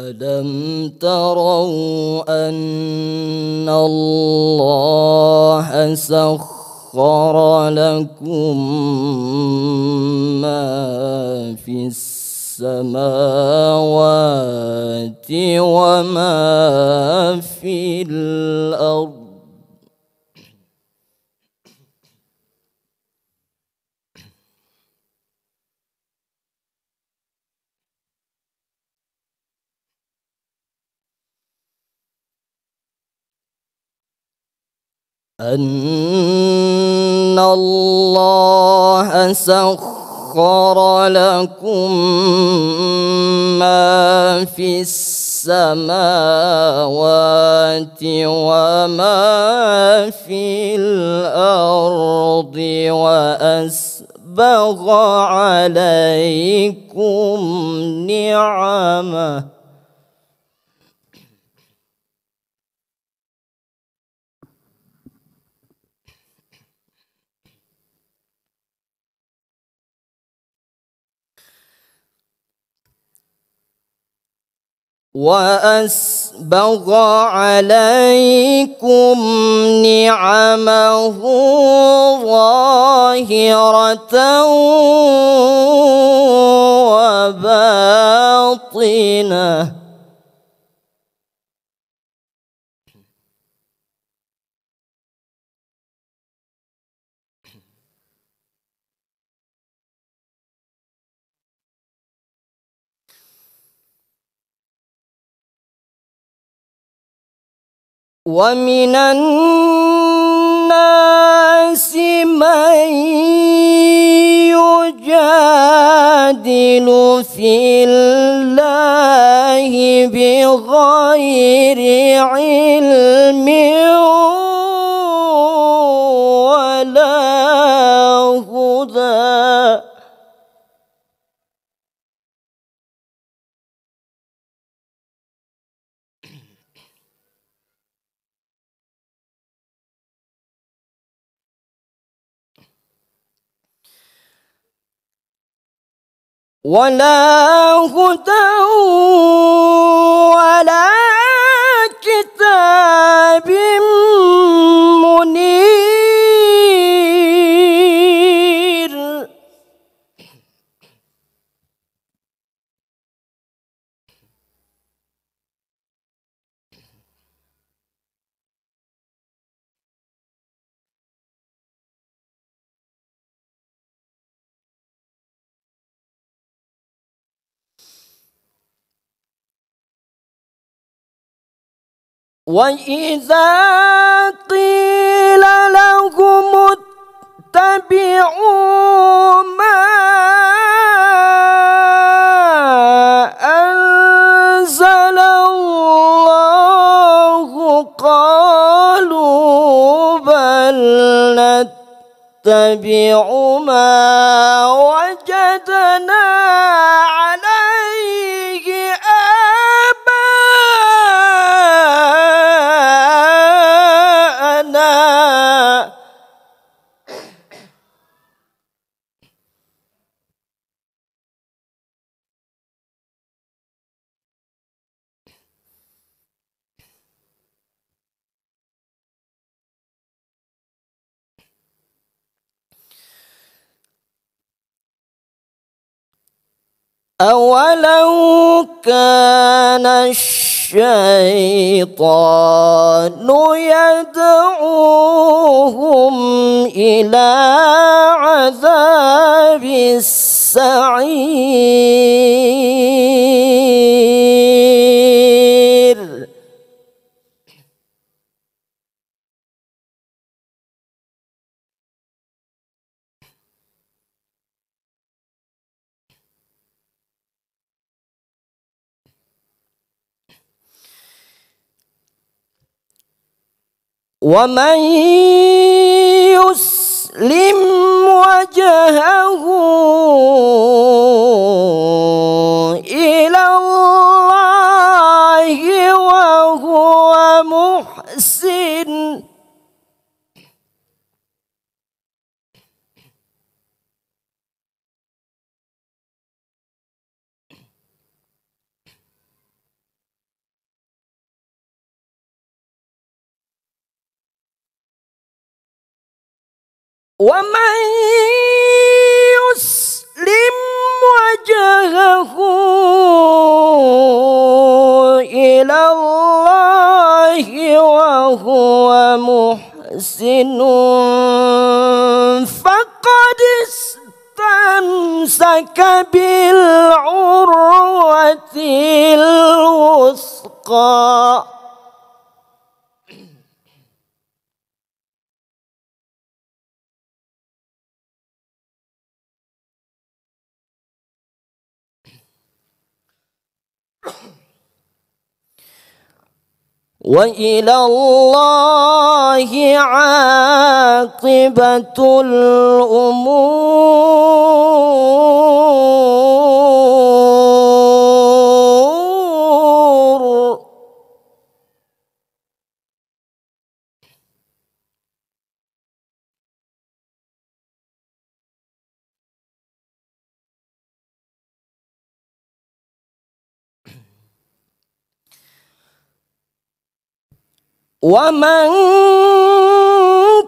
ألم تروا أن الله سخر لكم ما في السماوات وما في الأرض أن الله سخر لكم ما في السماوات وما في الأرض وأسبغ عليكم نعمه وأسبغ عليكم نعمه ظاهرة وباطنه ومن الناس من يجادل في الله بغير علم ولا هدى ولا كتاب منير وإذا قيل لهم اتبعوا ما أنزل الله قالوا بل نتبع ما وجدنا أولو كان الشيطان يدعوهم إلى عذاب السعير ومن يسلم وجهه إلى الله وهو محسن ومن يسلم وجهه إلى الله وهو محسن فقد استمسك بالعروة الوثقى والى الله عاقبه الامور ومن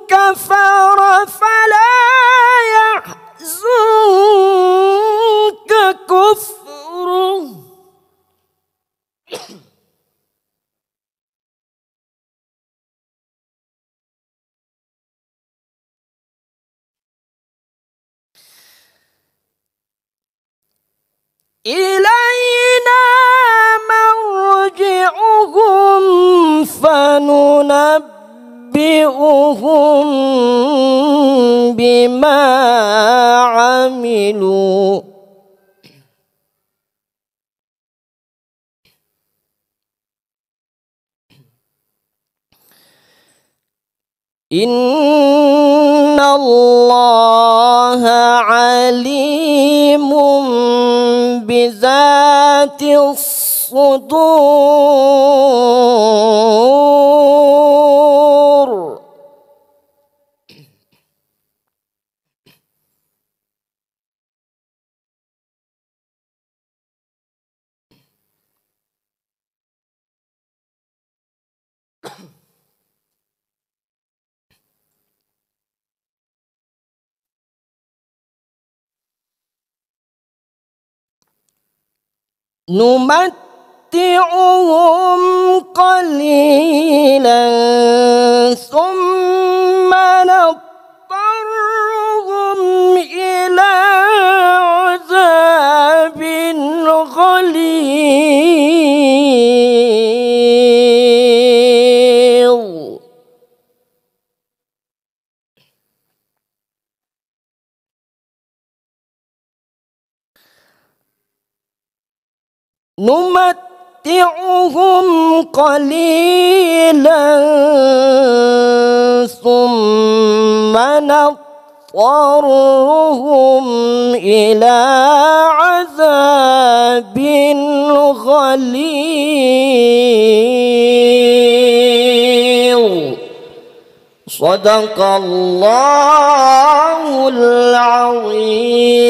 كفر فلا يحزنك كفره إلينا مرجعهم فننبئهم بما عملوا إن الله عليم بذات الصدق الصدور نمت نمتعهم قليلا ثم نُمَتِّعُهُمْ قَلِيلًا ثُمَّ نَضْطَرُّهُمْ إِلَى عَذَابٍ غَلِيظٍ صدق الله العظيم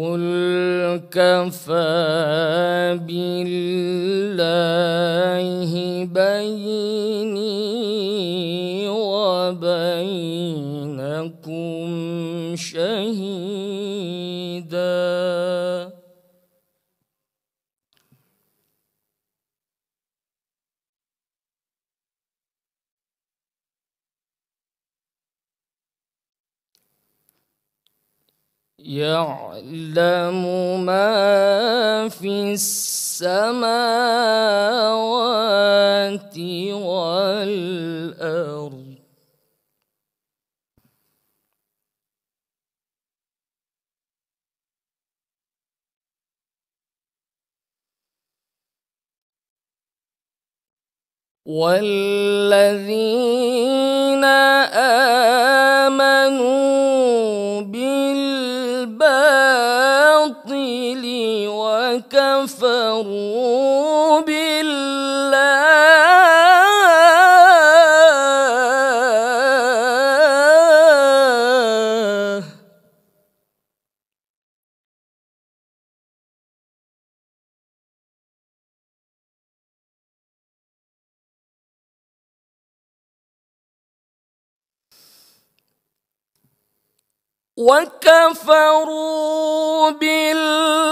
قل كفى بالله بيني وبينكم شهيدا يعلم ما في السماوات والأرض والذين وكفروا بالله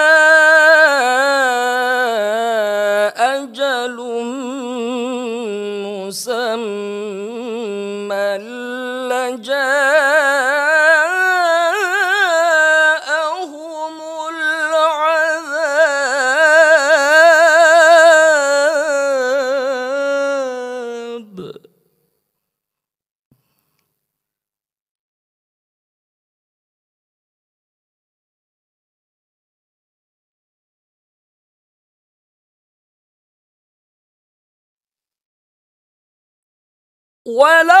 جاءهم العذاب ولو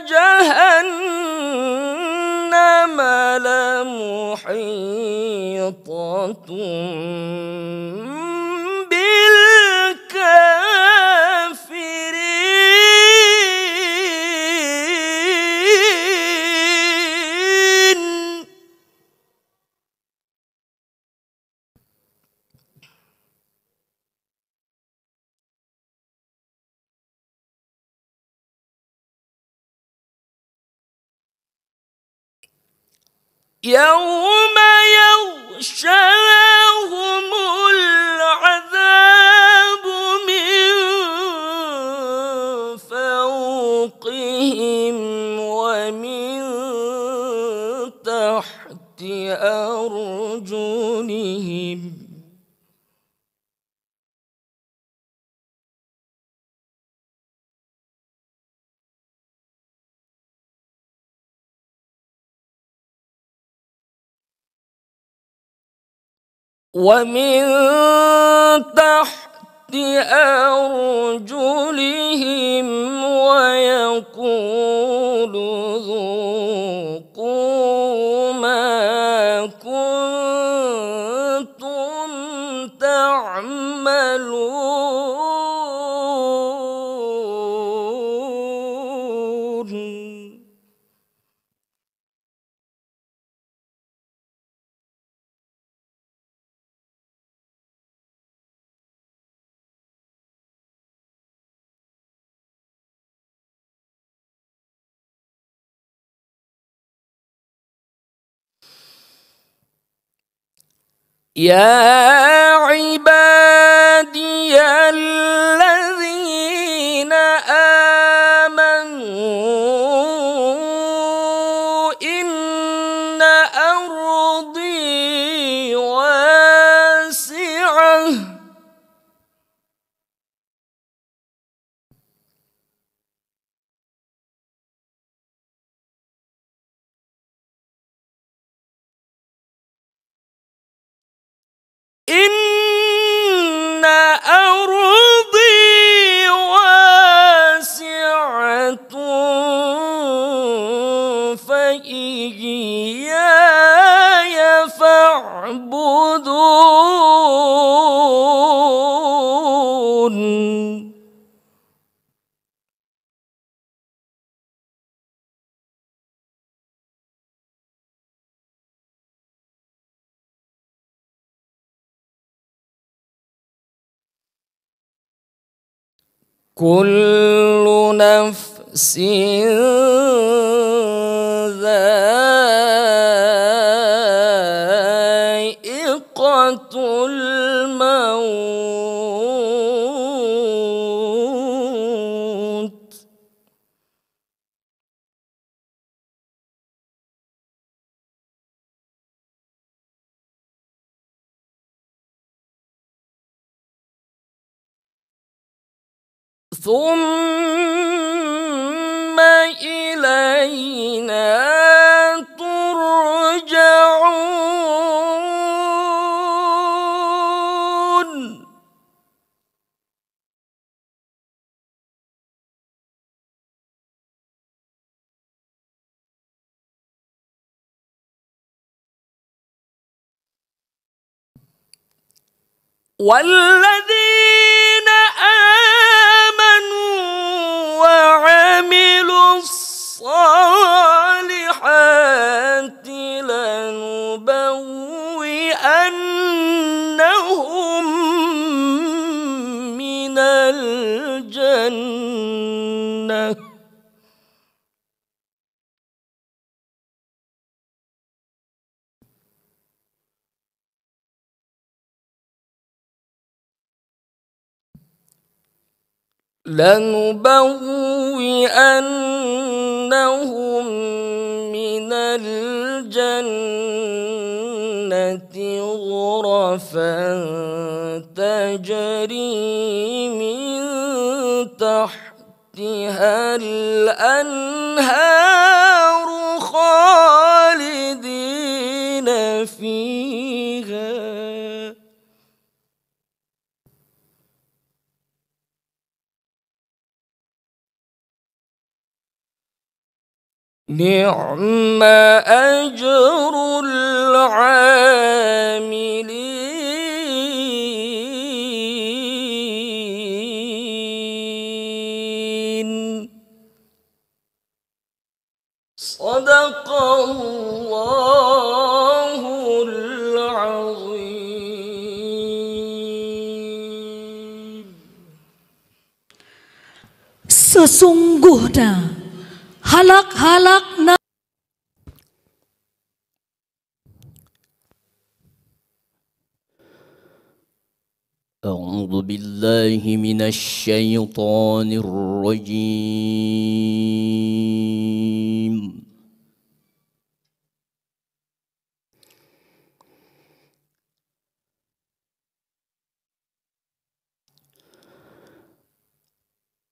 جهنم لمحيطة يوم يغشى ومن تحت أرجلهم يا عبادي الله إن أرضي واسعة فإياي فاعبدون كل نفس ذات ثم إلينا ترجعون والذين آمنوا آمنوا وعملوا الصالحات لنبوئنهم من الجنة غرفا تجري من تحتها الأنهار خالدين فيها نعم أجر العاملين صدق الله العظيم Sesungguhnya خلق خلقنا أعوذ بالله من الشيطان الرجيم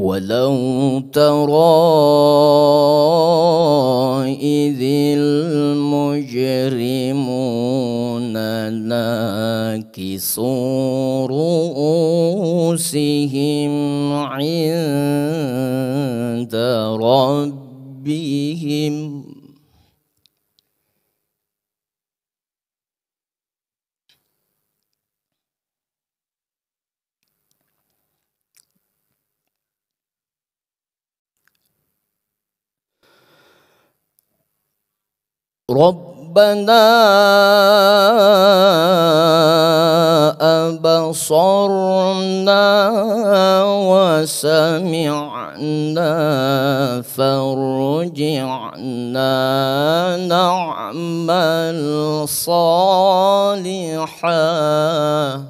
ولو ترى إذ المجرمون ناكسوا رؤوسهم عند ربهم ربنا أبصرنا وسمعنا فارجعنا نعمل صالحاً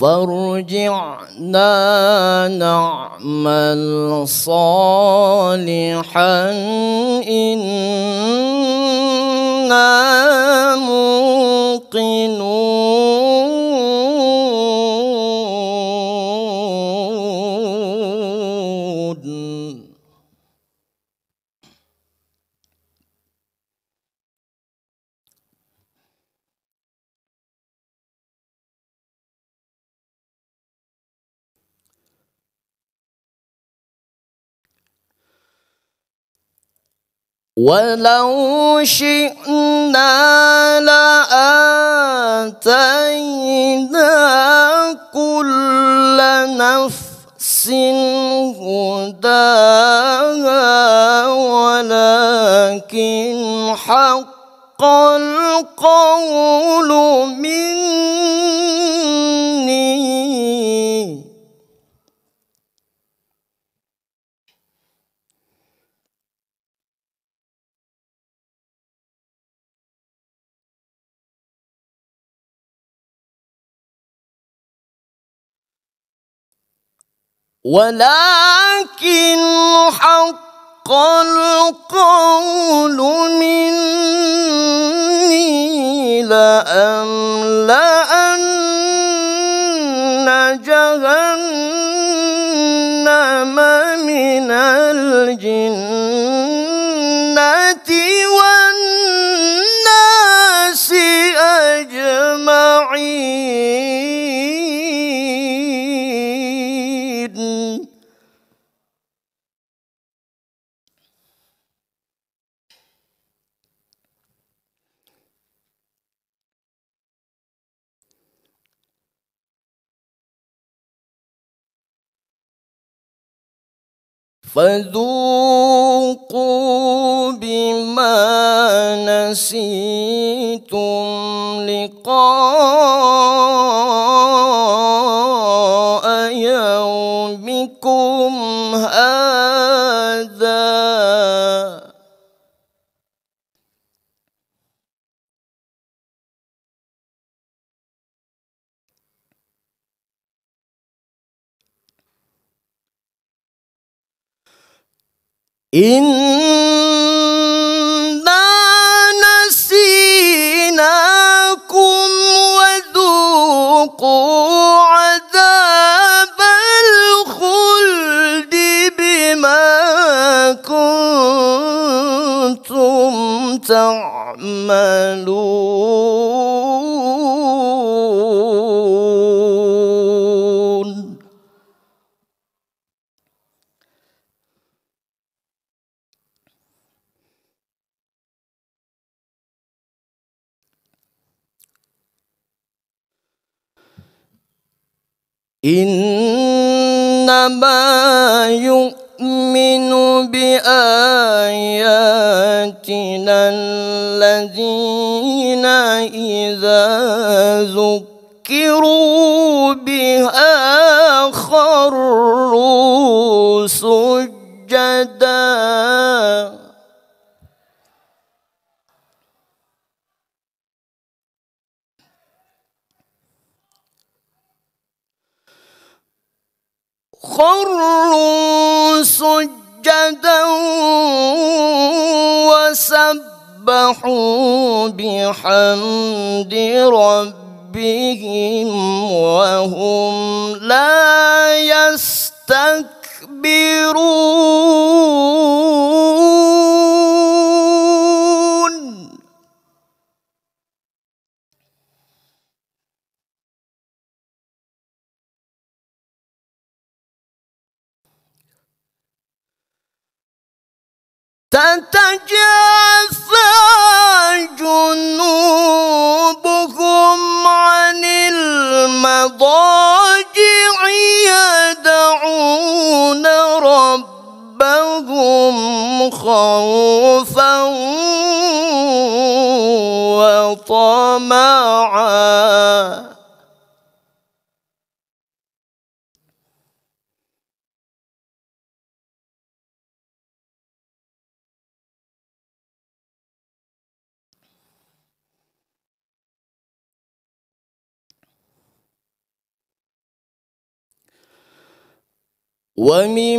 فارجعنا نعمل صالحا إنا ولو شئنا لآتينا كل نفس هداها ولكن حق القول من ولكن حق القول مني لأملأن جهنم من الجن فذوقوا بما نسيتم إنا نسيناكم وذوقوا عذاب الخلد بما كنتم تعملون إنما يؤمن بآياتنا الذين إذا ذكروا بها خروا سجدا خروا سجدا وسبحوا بحمد ربهم وهم لا يستكبرون تتجافى جنوبهم عن المضاجع يدعون ربهم خوفا وطمعا ومما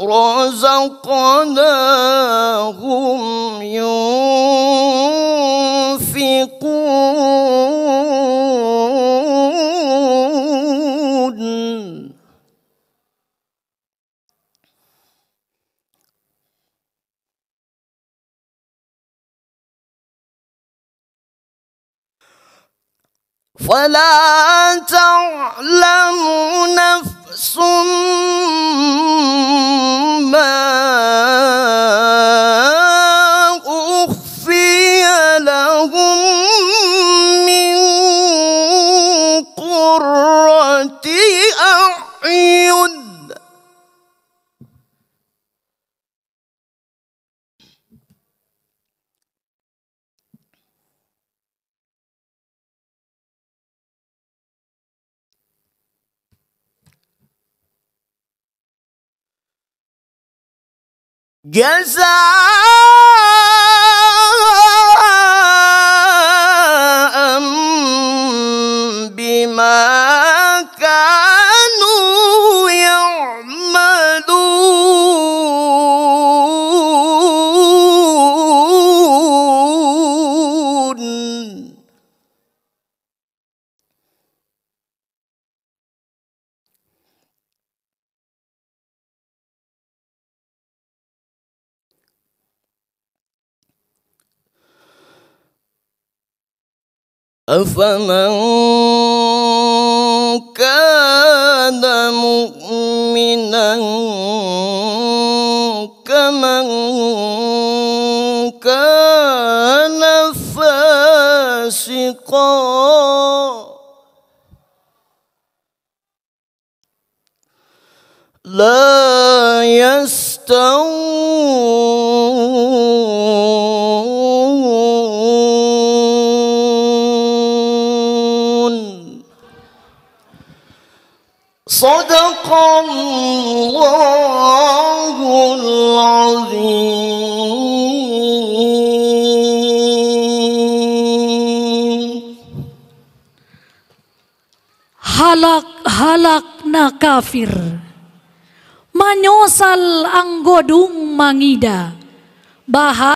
رزقناهم ينفقون فلا أعين جزاء أفمن كان مؤمنا كمن كان فاسقا لا يستوون صدق الله halak halak na kafir manyosal ang godung mangida bahag